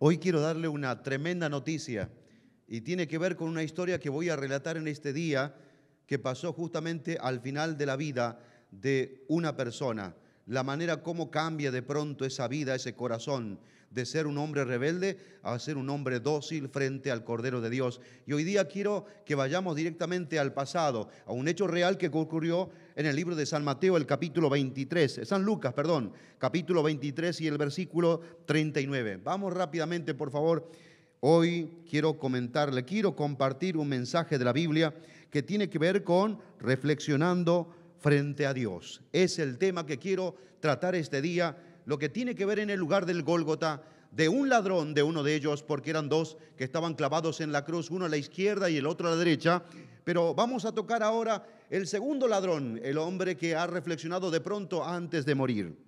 Hoy quiero darle una tremenda noticia y tiene que ver con una historia que voy a relatar en este día que pasó justamente al final de la vida de una persona la manera como cambia de pronto esa vida, ese corazón, de ser un hombre rebelde a ser un hombre dócil frente al Cordero de Dios. Y hoy día quiero que vayamos directamente al pasado, a un hecho real que ocurrió en el libro de San Mateo, el capítulo 23, eh, San Lucas, perdón, capítulo 23 y el versículo 39. Vamos rápidamente, por favor. Hoy quiero comentarle, quiero compartir un mensaje de la Biblia que tiene que ver con reflexionando frente a Dios. Es el tema que quiero tratar este día, lo que tiene que ver en el lugar del Gólgota de un ladrón de uno de ellos, porque eran dos que estaban clavados en la cruz, uno a la izquierda y el otro a la derecha. Pero vamos a tocar ahora el segundo ladrón, el hombre que ha reflexionado de pronto antes de morir.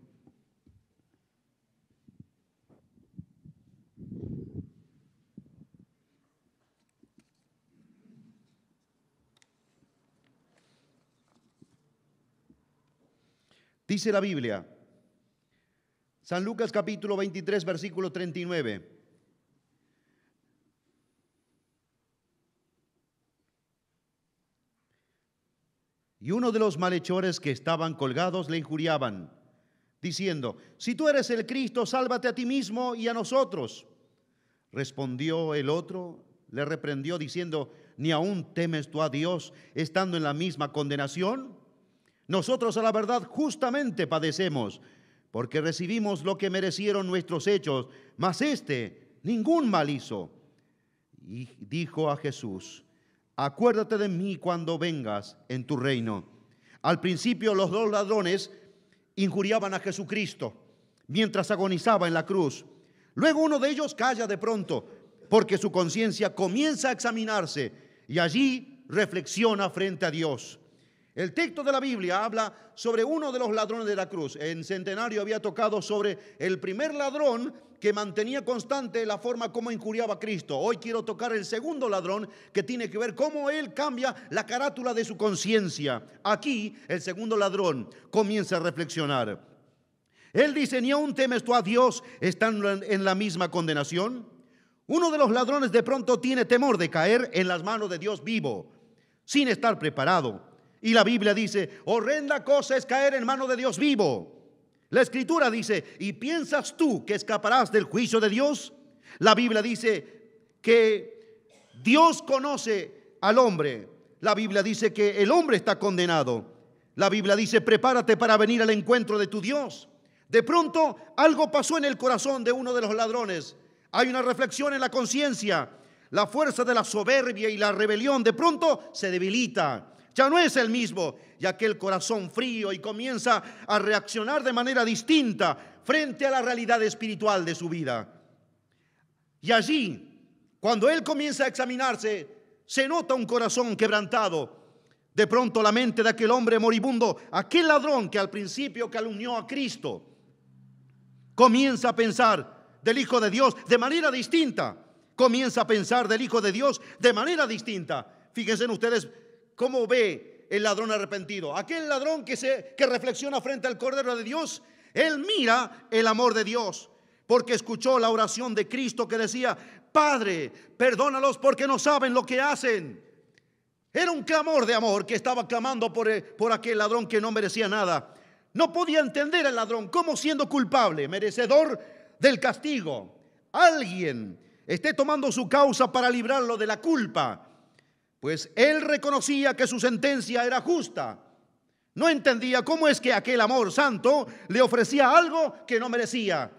Dice la Biblia, San Lucas capítulo 23, versículo 39. Y uno de los malhechores que estaban colgados le injuriaban, diciendo, si tú eres el Cristo, sálvate a ti mismo y a nosotros. Respondió el otro, le reprendió diciendo, ni aún temes tú a Dios estando en la misma condenación. Nosotros a la verdad justamente padecemos, porque recibimos lo que merecieron nuestros hechos, mas éste ningún mal hizo. Y dijo a Jesús, acuérdate de mí cuando vengas en tu reino. Al principio los dos ladrones injuriaban a Jesucristo mientras agonizaba en la cruz. Luego uno de ellos calla de pronto, porque su conciencia comienza a examinarse y allí reflexiona frente a Dios. El texto de la Biblia habla sobre uno de los ladrones de la cruz. En Centenario había tocado sobre el primer ladrón que mantenía constante la forma como injuriaba a Cristo. Hoy quiero tocar el segundo ladrón que tiene que ver cómo él cambia la carátula de su conciencia. Aquí el segundo ladrón comienza a reflexionar. Él diseñó un aún temes tú a Dios estando en la misma condenación. Uno de los ladrones de pronto tiene temor de caer en las manos de Dios vivo, sin estar preparado. Y la Biblia dice, horrenda cosa es caer en mano de Dios vivo. La escritura dice, ¿y piensas tú que escaparás del juicio de Dios? La Biblia dice que Dios conoce al hombre. La Biblia dice que el hombre está condenado. La Biblia dice, prepárate para venir al encuentro de tu Dios. De pronto algo pasó en el corazón de uno de los ladrones. Hay una reflexión en la conciencia. La fuerza de la soberbia y la rebelión de pronto se debilita ya no es el mismo, ya que el corazón frío y comienza a reaccionar de manera distinta frente a la realidad espiritual de su vida. Y allí, cuando él comienza a examinarse, se nota un corazón quebrantado. De pronto la mente de aquel hombre moribundo, aquel ladrón que al principio calumnió a Cristo, comienza a pensar del Hijo de Dios de manera distinta. Comienza a pensar del Hijo de Dios de manera distinta. Fíjense ustedes ¿Cómo ve el ladrón arrepentido? Aquel ladrón que, se, que reflexiona frente al Cordero de Dios, él mira el amor de Dios, porque escuchó la oración de Cristo que decía, Padre, perdónalos porque no saben lo que hacen. Era un clamor de amor que estaba clamando por, eh, aquel ladrón que no merecía nada. No podía entender el ladrón cómo siendo culpable, merecedor del castigo. Alguien esté tomando su causa para librarlo de la culpa pues él reconocía que su sentencia era justa. No entendía cómo es que aquel amor santo le ofrecía algo que no merecía.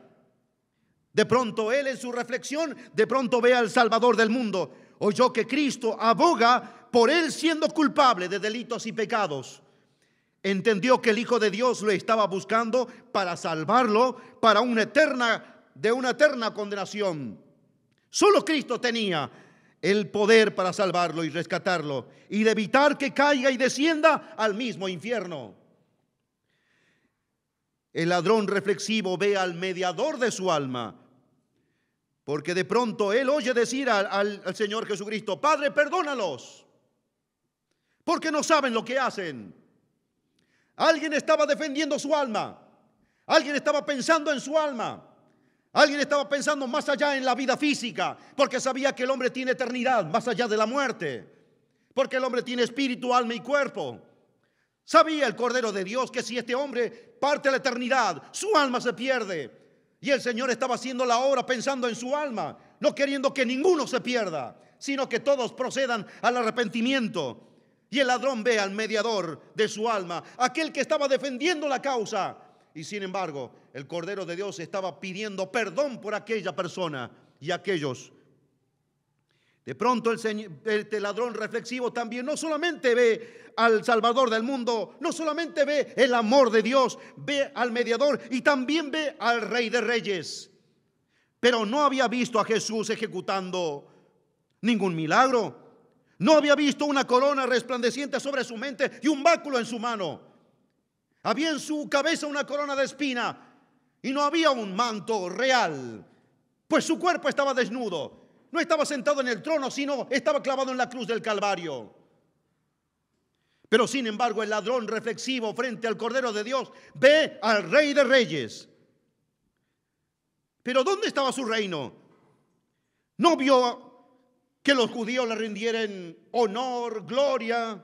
De pronto él en su reflexión, de pronto ve al Salvador del mundo. Oyó que Cristo aboga por él siendo culpable de delitos y pecados. Entendió que el Hijo de Dios lo estaba buscando para salvarlo, para una eterna, de una eterna condenación. Solo Cristo tenía el poder para salvarlo y rescatarlo y de evitar que caiga y descienda al mismo infierno. El ladrón reflexivo ve al mediador de su alma, porque de pronto él oye decir al, Señor Jesucristo, Padre, perdónalos, porque no saben lo que hacen. Alguien estaba defendiendo su alma, alguien estaba pensando en su alma. Alguien estaba pensando más allá en la vida física, porque sabía que el hombre tiene eternidad, más allá de la muerte, porque el hombre tiene espíritu, alma y cuerpo. Sabía el Cordero de Dios que si este hombre parte a la eternidad, su alma se pierde. Y el Señor estaba haciendo la obra pensando en su alma, no queriendo que ninguno se pierda, sino que todos procedan al arrepentimiento. Y el ladrón ve al mediador de su alma, aquel que estaba defendiendo la causa, y sin embargo, el Cordero de Dios estaba pidiendo perdón por aquella persona y aquellos. De pronto el, señor, este ladrón reflexivo también no solamente ve al Salvador del mundo, no solamente ve el amor de Dios, ve al mediador y también ve al Rey de Reyes. Pero no había visto a Jesús ejecutando ningún milagro. No había visto una corona resplandeciente sobre su mente y un báculo en su mano. Había en su cabeza una corona de espina y no había un manto real, pues su cuerpo estaba desnudo. No estaba sentado en el trono, sino estaba clavado en la cruz del Calvario. Pero sin embargo el ladrón reflexivo frente al Cordero de Dios ve al Rey de Reyes. Pero ¿dónde estaba su reino? No vio que los judíos le rindieran honor, gloria.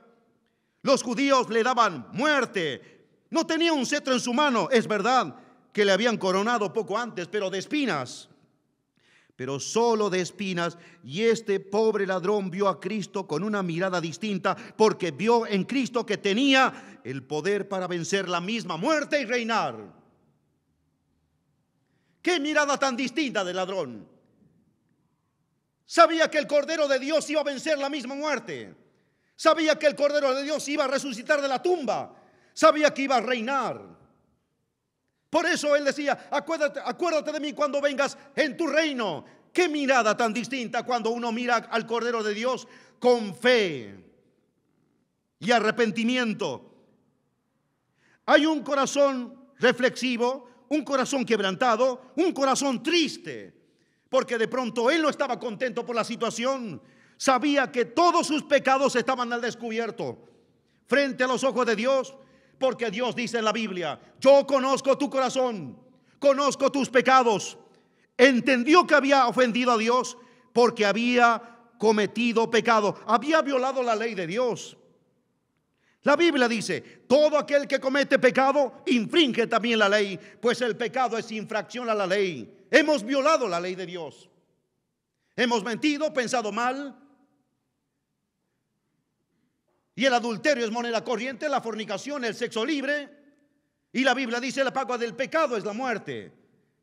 Los judíos le daban muerte, no tenía un cetro en su mano, es verdad que le habían coronado poco antes, pero de espinas. Pero solo de espinas. Y este pobre ladrón vio a Cristo con una mirada distinta, porque vio en Cristo que tenía el poder para vencer la misma muerte y reinar. Qué mirada tan distinta del ladrón. Sabía que el Cordero de Dios iba a vencer la misma muerte. Sabía que el Cordero de Dios iba a resucitar de la tumba sabía que iba a reinar. Por eso él decía, acuérdate, acuérdate de mí cuando vengas en tu reino. Qué mirada tan distinta cuando uno mira al Cordero de Dios con fe y arrepentimiento. Hay un corazón reflexivo, un corazón quebrantado, un corazón triste, porque de pronto él no estaba contento por la situación, sabía que todos sus pecados estaban al descubierto frente a los ojos de Dios, porque Dios dice en la Biblia, yo conozco tu corazón, conozco tus pecados. Entendió que había ofendido a Dios porque había cometido pecado, había violado la ley de Dios. La Biblia dice, todo aquel que comete pecado infringe también la ley, pues el pecado es infracción a la ley. Hemos violado la ley de Dios. Hemos mentido, pensado mal, y el adulterio es moneda corriente, la fornicación, el sexo libre. Y la Biblia dice, la paga del pecado es la muerte.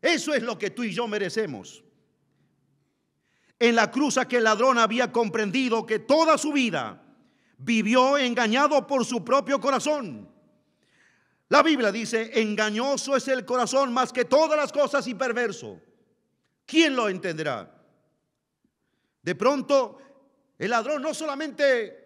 Eso es lo que tú y yo merecemos. En la cruz el ladrón había comprendido que toda su vida vivió engañado por su propio corazón. La Biblia dice, engañoso es el corazón más que todas las cosas y perverso. ¿Quién lo entenderá? De pronto, el ladrón no solamente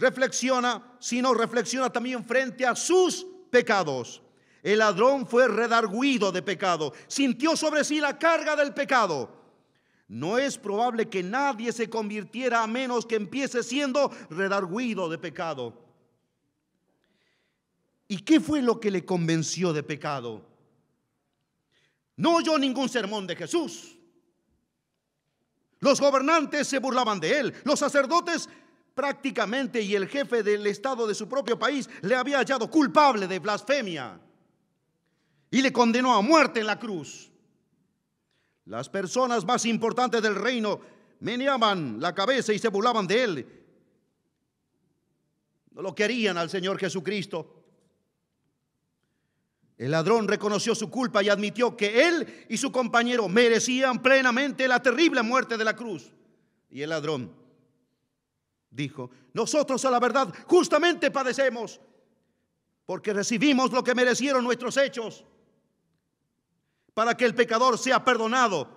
reflexiona, sino reflexiona también frente a sus pecados. El ladrón fue redarguido de pecado, sintió sobre sí la carga del pecado. No es probable que nadie se convirtiera a menos que empiece siendo redarguido de pecado. ¿Y qué fue lo que le convenció de pecado? No oyó ningún sermón de Jesús. Los gobernantes se burlaban de él, los sacerdotes prácticamente y el jefe del Estado de su propio país le había hallado culpable de blasfemia y le condenó a muerte en la cruz. Las personas más importantes del reino meneaban la cabeza y se burlaban de él. No lo querían al Señor Jesucristo. El ladrón reconoció su culpa y admitió que él y su compañero merecían plenamente la terrible muerte de la cruz. Y el ladrón dijo, nosotros a la verdad justamente padecemos, porque recibimos lo que merecieron nuestros hechos. Para que el pecador sea perdonado,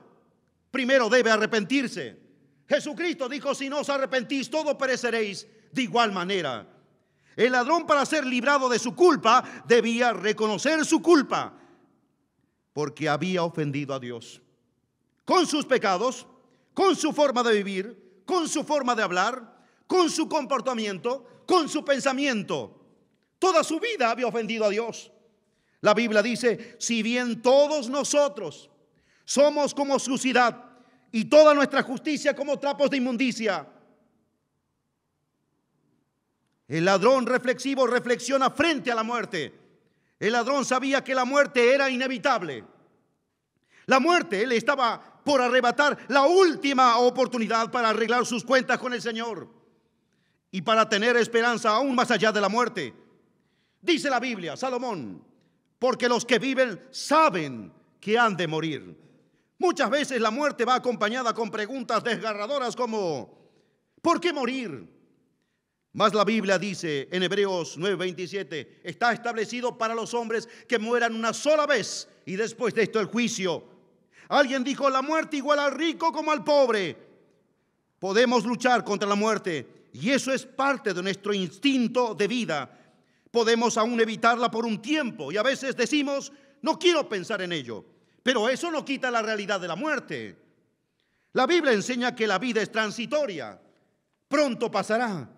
primero debe arrepentirse. Jesucristo dijo, si no os arrepentís, todos pereceréis de igual manera. El ladrón para ser librado de su culpa debía reconocer su culpa, porque había ofendido a Dios. Con sus pecados, con su forma de vivir, con su forma de hablar, con su comportamiento, con su pensamiento. Toda su vida había ofendido a Dios. La Biblia dice, si bien todos nosotros somos como suciedad y toda nuestra justicia como trapos de inmundicia, el ladrón reflexivo reflexiona frente a la muerte. El ladrón sabía que la muerte era inevitable. La muerte le estaba por arrebatar la última oportunidad para arreglar sus cuentas con el Señor y para tener esperanza aún más allá de la muerte. Dice la Biblia, Salomón, porque los que viven saben que han de morir. Muchas veces la muerte va acompañada con preguntas desgarradoras como, ¿por qué morir? ...más la Biblia dice en Hebreos 9:27, está establecido para los hombres que mueran una sola vez y después de esto el juicio. Alguien dijo, la muerte igual al rico como al pobre. Podemos luchar contra la muerte y eso es parte de nuestro instinto de vida. Podemos aún evitarla por un tiempo y a veces decimos, no quiero pensar en ello. Pero eso no quita la realidad de la muerte. La Biblia enseña que la vida es transitoria, pronto pasará.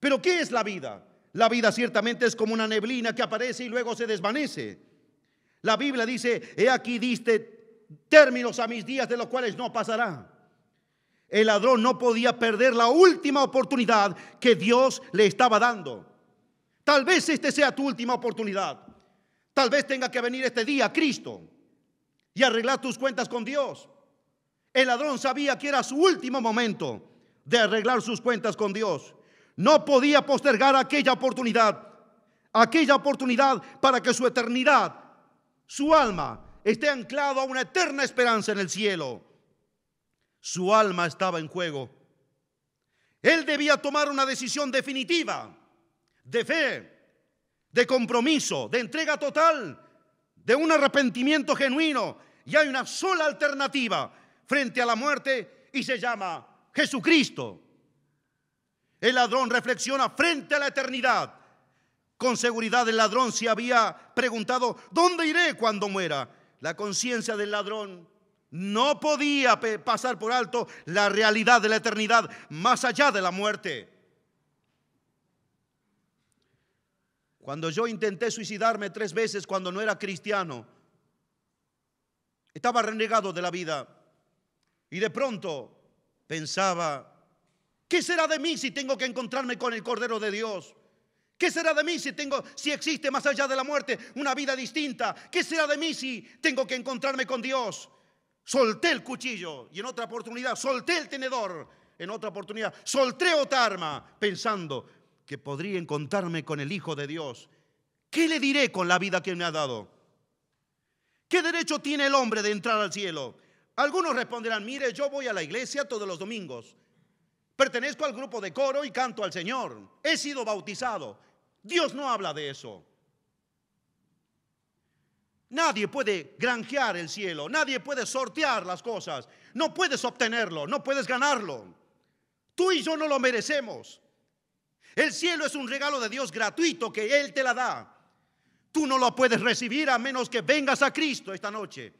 Pero ¿qué es la vida? La vida ciertamente es como una neblina que aparece y luego se desvanece. La Biblia dice, he aquí diste términos a mis días de los cuales no pasará. El ladrón no podía perder la última oportunidad que Dios le estaba dando. Tal vez esta sea tu última oportunidad. Tal vez tenga que venir este día Cristo y arreglar tus cuentas con Dios. El ladrón sabía que era su último momento de arreglar sus cuentas con Dios. No podía postergar aquella oportunidad, aquella oportunidad para que su eternidad, su alma, esté anclado a una eterna esperanza en el cielo. Su alma estaba en juego. Él debía tomar una decisión definitiva, de fe, de compromiso, de entrega total, de un arrepentimiento genuino. Y hay una sola alternativa frente a la muerte y se llama Jesucristo. El ladrón reflexiona frente a la eternidad. Con seguridad el ladrón se había preguntado, ¿dónde iré cuando muera? La conciencia del ladrón no podía pasar por alto la realidad de la eternidad más allá de la muerte. Cuando yo intenté suicidarme tres veces cuando no era cristiano, estaba renegado de la vida y de pronto pensaba, ¿qué será de mí si tengo que encontrarme con el Cordero de Dios? ¿Qué será de mí si tengo si existe más allá de la muerte una vida distinta? ¿Qué será de mí si tengo que encontrarme con Dios? solté el cuchillo y en otra oportunidad solté el tenedor, en otra oportunidad solté otra arma pensando que podría encontrarme con el Hijo de Dios. ¿Qué le diré con la vida que me ha dado? ¿Qué derecho tiene el hombre de entrar al cielo? Algunos responderán, mire, yo voy a la iglesia todos los domingos, pertenezco al grupo de coro y canto al Señor, he sido bautizado. Dios no habla de eso. Nadie puede granjear el cielo, nadie puede sortear las cosas, no puedes obtenerlo, no puedes ganarlo. Tú y yo no lo merecemos. El cielo es un regalo de Dios gratuito que Él te la da. Tú no lo puedes recibir a menos que vengas a Cristo esta noche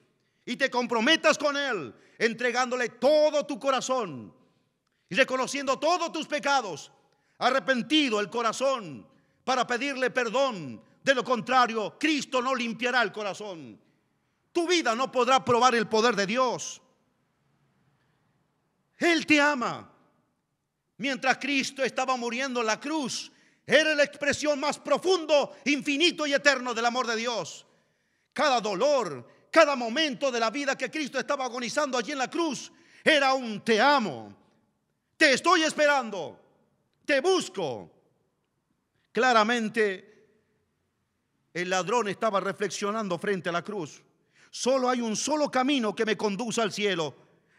y te comprometas con Él, entregándole todo tu corazón y reconociendo todos tus pecados, arrepentido el corazón para pedirle perdón de lo contrario, Cristo no limpiará el corazón. Tu vida no podrá probar el poder de Dios. Él te ama. Mientras Cristo estaba muriendo en la cruz, era la expresión más profundo, infinito y eterno del amor de Dios. Cada dolor, cada momento de la vida que Cristo estaba agonizando allí en la cruz, era un te amo. Te estoy esperando. Te busco. Claramente el ladrón estaba reflexionando frente a la cruz. Solo hay un solo camino que me conduce al cielo,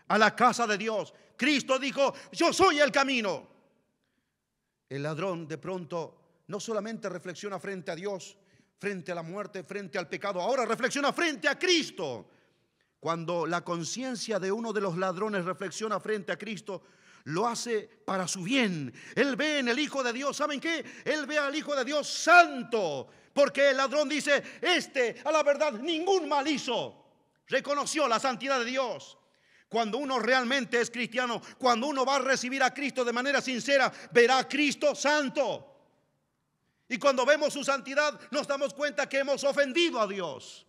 a la casa de Dios. Cristo dijo, yo soy el camino. El ladrón de pronto no solamente reflexiona frente a Dios, frente a la muerte, frente al pecado, ahora reflexiona frente a Cristo. Cuando la conciencia de uno de los ladrones reflexiona frente a Cristo, lo hace para su bien. Él ve en el Hijo de Dios, ¿saben qué? Él ve al Hijo de Dios santo, porque el ladrón dice, este a la verdad ningún mal hizo. Reconoció la santidad de Dios. Cuando uno realmente es cristiano, cuando uno va a recibir a Cristo de manera sincera, verá a Cristo santo. Y cuando vemos su santidad, nos damos cuenta que hemos ofendido a Dios.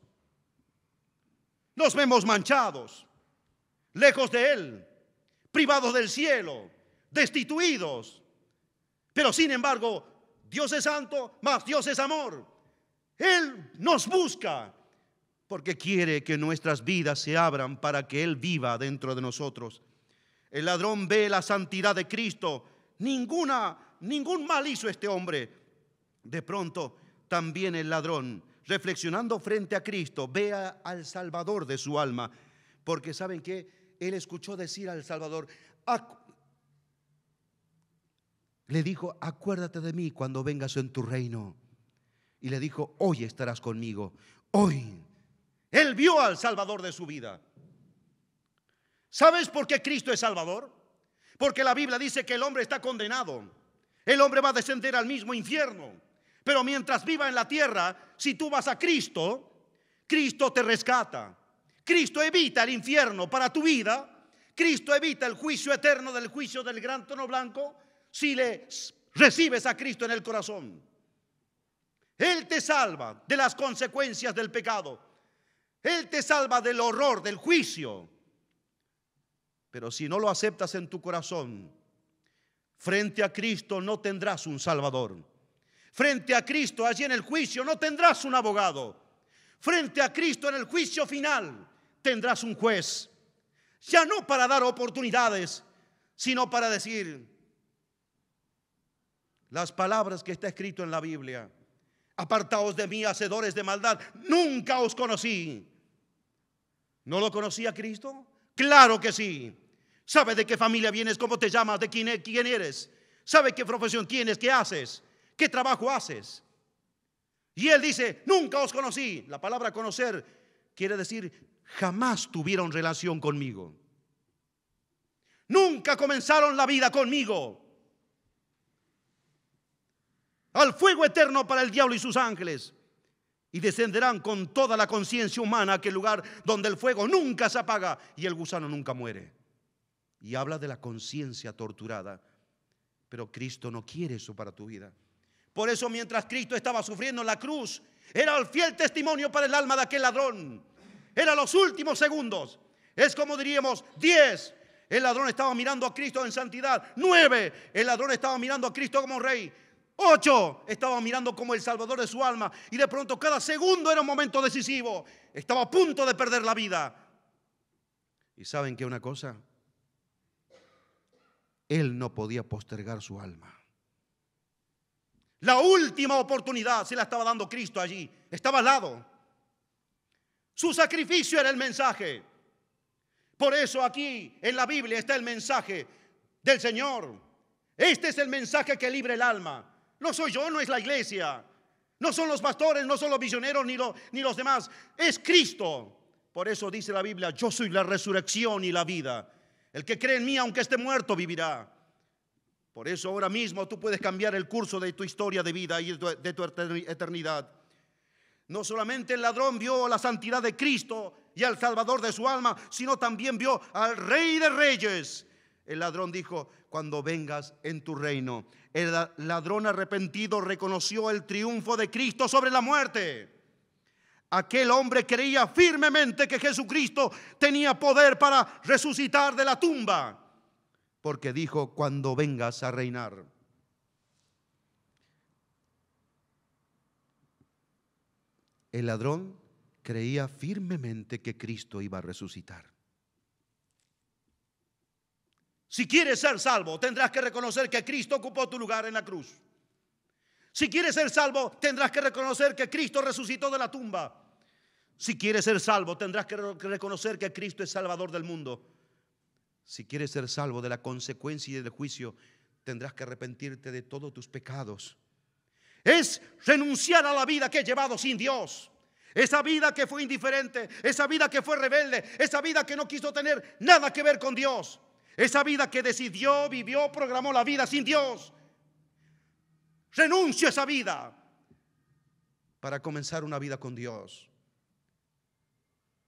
Nos vemos manchados, lejos de Él, privados del cielo, destituidos. Pero sin embargo, Dios es santo, más Dios es amor. Él nos busca porque quiere que nuestras vidas se abran para que Él viva dentro de nosotros. El ladrón ve la santidad de Cristo. Ninguna, ningún mal hizo este hombre. De pronto, también el ladrón, reflexionando frente a Cristo, ve al Salvador de su alma. Porque saben que él escuchó decir al Salvador, le dijo, acuérdate de mí cuando vengas en tu reino y le dijo, hoy estarás conmigo, hoy. Él vio al Salvador de su vida. ¿Sabes por qué Cristo es Salvador? Porque la Biblia dice que el hombre está condenado. El hombre va a descender al mismo infierno. Pero mientras viva en la tierra, si tú vas a Cristo, Cristo te rescata. Cristo evita el infierno para tu vida. Cristo evita el juicio eterno del juicio del gran tono blanco si le recibes a Cristo en el corazón. Él te salva de las consecuencias del pecado. Él te salva del horror, del juicio. Pero si no lo aceptas en tu corazón, frente a Cristo no tendrás un Salvador. Frente a Cristo allí en el juicio no tendrás un abogado. Frente a Cristo en el juicio final tendrás un juez. Ya no para dar oportunidades, sino para decir las palabras que está escrito en la Biblia. Apartaos de mí, hacedores de maldad. Nunca os conocí. ¿No lo conocía Cristo? Claro que sí. Sabe de qué familia vienes, cómo te llamas, de quién, e-, quién eres. Sabe qué profesión tienes, qué haces, qué trabajo haces. Y él dice, nunca os conocí. La palabra conocer quiere decir, jamás tuvieron relación conmigo. Nunca comenzaron la vida conmigo al fuego eterno para el diablo y sus ángeles. Y descenderán con toda la conciencia humana a aquel lugar donde el fuego nunca se apaga y el gusano nunca muere. Y habla de la conciencia torturada. Pero Cristo no quiere eso para tu vida. Por eso mientras Cristo estaba sufriendo en la cruz, era el fiel testimonio para el alma de aquel ladrón. Era los últimos segundos. Es como diríamos, diez, El ladrón estaba mirando a Cristo en santidad. nueve, El ladrón estaba mirando a Cristo como rey. Ocho, estaba mirando como el salvador de su alma y de pronto cada segundo era un momento decisivo. Estaba a punto de perder la vida. ¿Y saben qué una cosa? Él no podía postergar su alma. La última oportunidad se la estaba dando Cristo allí. Estaba al lado. Su sacrificio era el mensaje. Por eso aquí en la Biblia está el mensaje del Señor. Este es el mensaje que libre el alma. No soy yo, no es la iglesia. No son los pastores, no son los misioneros, ni, ni los demás. Es Cristo. Por eso dice la Biblia, yo soy la resurrección y la vida. El que cree en mí, aunque esté muerto, vivirá. Por eso ahora mismo tú puedes cambiar el curso de tu historia de vida y de tu eternidad. No solamente el ladrón vio la santidad de Cristo y al Salvador de su alma, sino también vio al Rey de Reyes el ladrón dijo, cuando vengas en tu reino. El ladrón arrepentido reconoció el triunfo de Cristo sobre la muerte. Aquel hombre creía firmemente que Jesucristo tenía poder para resucitar de la tumba, porque dijo, cuando vengas a reinar. El ladrón creía firmemente que Cristo iba a resucitar. Si quieres ser salvo, tendrás que reconocer que Cristo ocupó tu lugar en la cruz. Si quieres ser salvo, tendrás que reconocer que Cristo resucitó de la tumba. Si quieres ser salvo, tendrás que reconocer que Cristo es Salvador del mundo. Si quieres ser salvo de la consecuencia y del juicio, tendrás que arrepentirte de todos tus pecados. Es renunciar a la vida que he llevado sin Dios. Esa vida que fue indiferente, esa vida que fue rebelde, esa vida que no quiso tener nada que ver con Dios. Esa vida que decidió, vivió, programó la vida sin Dios. Renuncio a esa vida para comenzar una vida con Dios.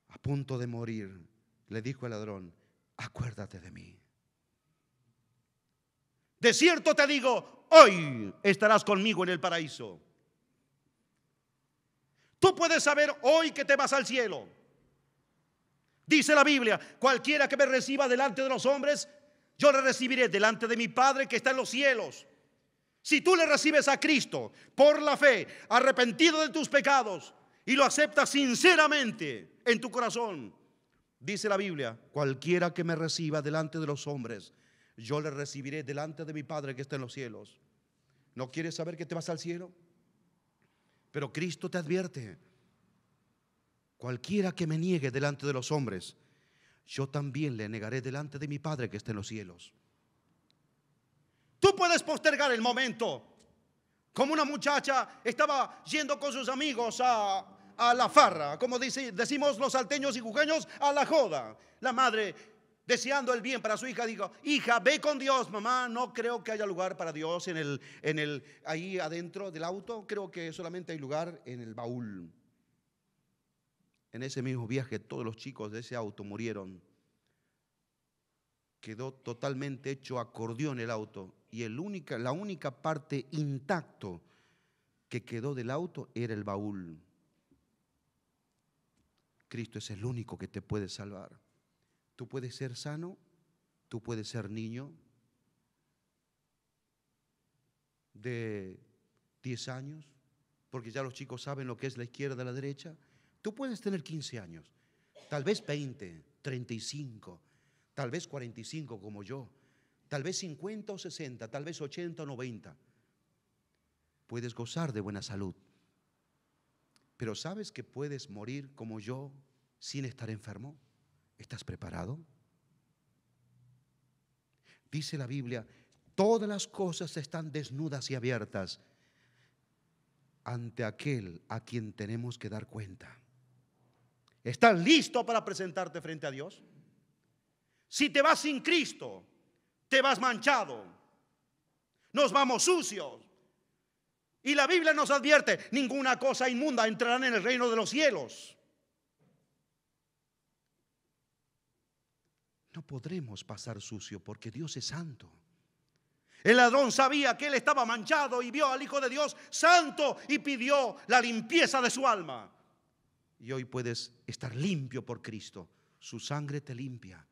A punto de morir, le dijo el ladrón, acuérdate de mí. De cierto te digo, hoy estarás conmigo en el paraíso. Tú puedes saber hoy que te vas al cielo. Dice la Biblia, cualquiera que me reciba delante de los hombres, yo le recibiré delante de mi Padre que está en los cielos. Si tú le recibes a Cristo por la fe, arrepentido de tus pecados, y lo aceptas sinceramente en tu corazón, dice la Biblia, cualquiera que me reciba delante de los hombres, yo le recibiré delante de mi Padre que está en los cielos. ¿No quieres saber que te vas al cielo? Pero Cristo te advierte, Cualquiera que me niegue delante de los hombres, yo también le negaré delante de mi Padre que está en los cielos. Tú puedes postergar el momento. Como una muchacha estaba yendo con sus amigos a, la farra, como decimos los salteños y jujeños, a la joda. La madre, deseando el bien para su hija, dijo, hija, ve con Dios, mamá, no creo que haya lugar para Dios en el, en el, ahí adentro del auto, creo que solamente hay lugar en el baúl. En ese mismo viaje todos los chicos de ese auto murieron. Quedó totalmente hecho acordeón el auto y la única parte intacto que quedó del auto era el baúl. Cristo es el único que te puede salvar. Tú puedes ser sano, tú puedes ser niño de 10 años, porque ya los chicos saben lo que es la izquierda y la derecha, Tú puedes tener 15 años, tal vez 20, 35, tal vez 45 como yo, tal vez 50 o 60, tal vez 80 o 90. Puedes gozar de buena salud, pero sabes que puedes morir como yo sin estar enfermo. ¿Estás preparado? Dice la Biblia, todas las cosas están desnudas y abiertas ante aquel a quien tenemos que dar cuenta. ¿Estás listo para presentarte frente a Dios? Si te vas sin Cristo, te vas manchado. Nos vamos sucios. Y la Biblia nos advierte, ninguna cosa inmunda entrará en el reino de los cielos. No podremos pasar sucio porque Dios es santo. El ladrón sabía que él estaba manchado y vio al Hijo de Dios santo y pidió la limpieza de su alma y hoy puedes estar limpio por Cristo. Su sangre te limpia.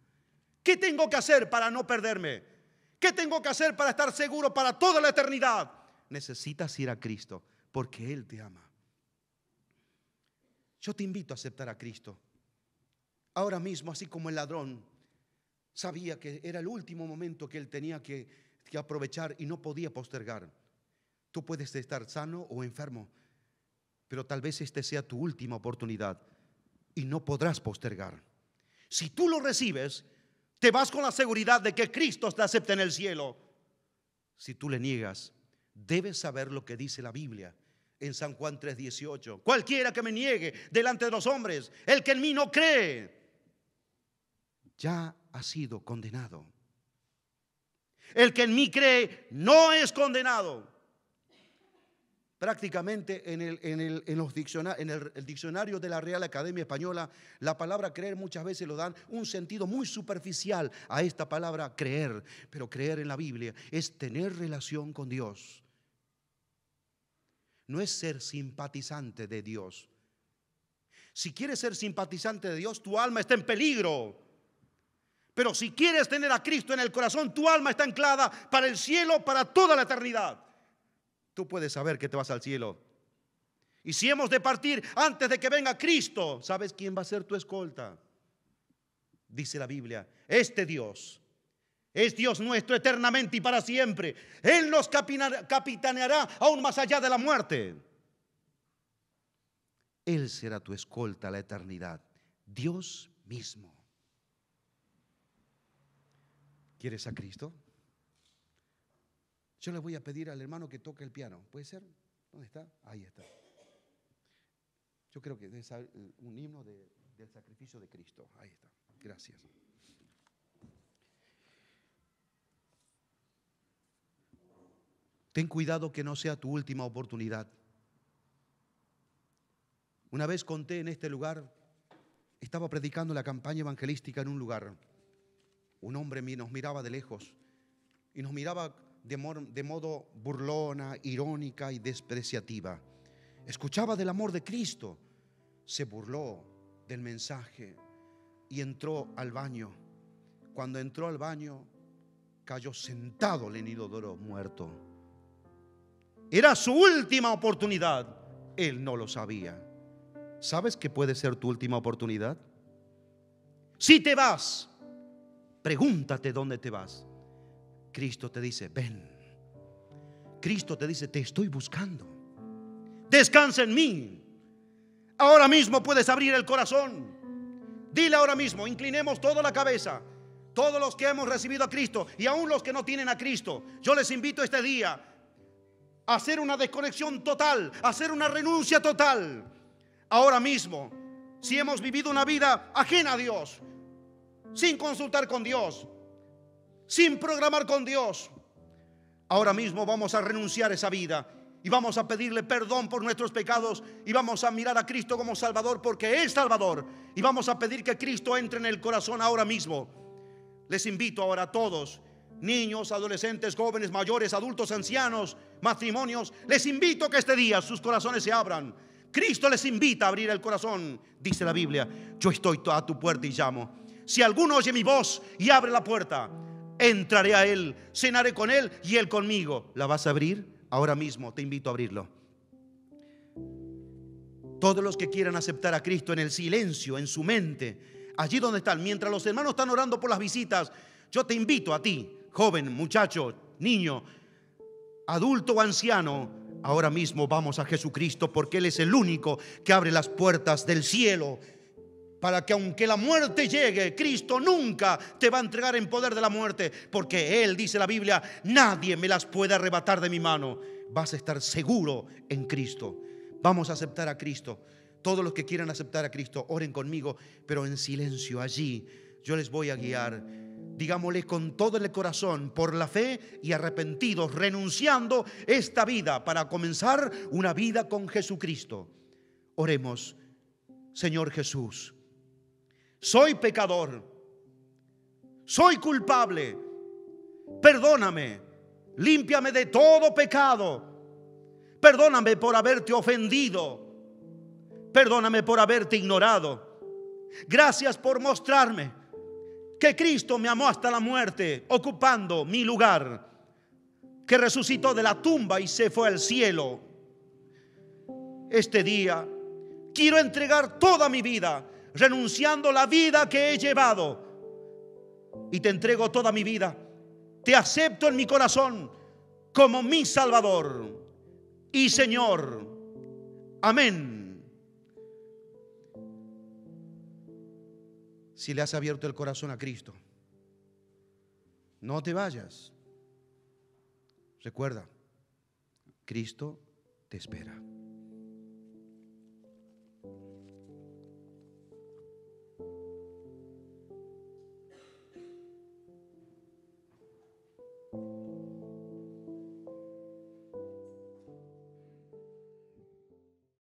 ¿Qué tengo que hacer para no perderme? ¿Qué tengo que hacer para estar seguro para toda la eternidad? Necesitas ir a Cristo porque Él te ama. Yo te invito a aceptar a Cristo. Ahora mismo, así como el ladrón sabía que era el último momento que él tenía que, aprovechar y no podía postergar. Tú puedes estar sano o enfermo, pero tal vez esta sea tu última oportunidad y no podrás postergar. Si tú lo recibes, te vas con la seguridad de que Cristo te acepta en el cielo. Si tú le niegas, debes saber lo que dice la Biblia en San Juan 3:18. Cualquiera que me niegue delante de los hombres, el que en mí no cree, ya ha sido condenado. El que en mí cree no es condenado. Prácticamente en, el, los en el, diccionario de la Real Academia Española, la palabra creer muchas veces lo dan un sentido muy superficial a esta palabra creer. Pero creer en la Biblia es tener relación con Dios. No es ser simpatizante de Dios. Si quieres ser simpatizante de Dios, tu alma está en peligro. Pero si quieres tener a Cristo en el corazón, tu alma está anclada para el cielo, para toda la eternidad tú puedes saber que te vas al cielo. Y si hemos de partir antes de que venga Cristo, ¿sabes quién va a ser tu escolta? Dice la Biblia, este Dios es Dios nuestro eternamente y para siempre. Él nos capitaneará aún más allá de la muerte. Él será tu escolta a la eternidad, Dios mismo. ¿Quieres a Cristo? Yo le voy a pedir al hermano que toque el piano. ¿Puede ser? ¿Dónde está? Ahí está. Yo creo que es un himno del sacrificio de Cristo. Ahí está. Gracias. Ten cuidado que no sea tu última oportunidad. Una vez conté en este lugar, estaba predicando la campaña evangelística en un lugar. Un hombre nos miraba de lejos y nos miraba de, modo burlona, irónica y despreciativa. Escuchaba del amor de Cristo, se burló del mensaje y entró al baño. Cuando entró al baño, cayó sentado Lenidodoro muerto. Era su última oportunidad. Él no lo sabía. ¿Sabes que puede ser tu última oportunidad? Si te vas, pregúntate dónde te vas. Cristo te dice, ven. Cristo te dice, te estoy buscando. Descansa en mí. Ahora mismo puedes abrir el corazón. Dile ahora mismo, inclinemos toda la cabeza. Todos los que hemos recibido a Cristo y aún los que no tienen a Cristo, yo les invito este día a hacer una desconexión total, a hacer una renuncia total. Ahora mismo, si hemos vivido una vida ajena a Dios, sin consultar con Dios, sin programar con Dios. Ahora mismo vamos a renunciar a esa vida y vamos a pedirle perdón por nuestros pecados y vamos a mirar a Cristo como Salvador porque es Salvador y vamos a pedir que Cristo entre en el corazón ahora mismo. Les invito ahora a todos, niños, adolescentes, jóvenes, mayores, adultos, ancianos, matrimonios, les invito a que este día sus corazones se abran. Cristo les invita a abrir el corazón, dice la Biblia. Yo estoy a tu puerta y llamo. Si alguno oye mi voz y abre la puerta, entraré a Él, cenaré con Él y Él conmigo. ¿La vas a abrir? Ahora mismo te invito a abrirlo. Todos los que quieran aceptar a Cristo en el silencio, en su mente, allí donde están, mientras los hermanos están orando por las visitas, yo te invito a ti, joven, muchacho, niño, adulto o anciano, ahora mismo vamos a Jesucristo porque Él es el único que abre las puertas del cielo para que aunque la muerte llegue, Cristo nunca te va a entregar en poder de la muerte, porque Él, dice la Biblia, nadie me las puede arrebatar de mi mano. Vas a estar seguro en Cristo. Vamos a aceptar a Cristo. Todos los que quieran aceptar a Cristo, oren conmigo, pero en silencio allí. Yo les voy a guiar. Digámosle con todo el corazón, por la fe y arrepentidos, renunciando esta vida para comenzar una vida con Jesucristo. Oremos, Señor Jesús soy pecador, soy culpable, perdóname, límpiame de todo pecado, perdóname por haberte ofendido, perdóname por haberte ignorado, gracias por mostrarme que Cristo me amó hasta la muerte, ocupando mi lugar, que resucitó de la tumba y se fue al cielo. Este día quiero entregar toda mi vida renunciando la vida que he llevado. Y te entrego toda mi vida. Te acepto en mi corazón como mi Salvador y Señor. Amén. Si le has abierto el corazón a Cristo, no te vayas. Recuerda, Cristo te espera.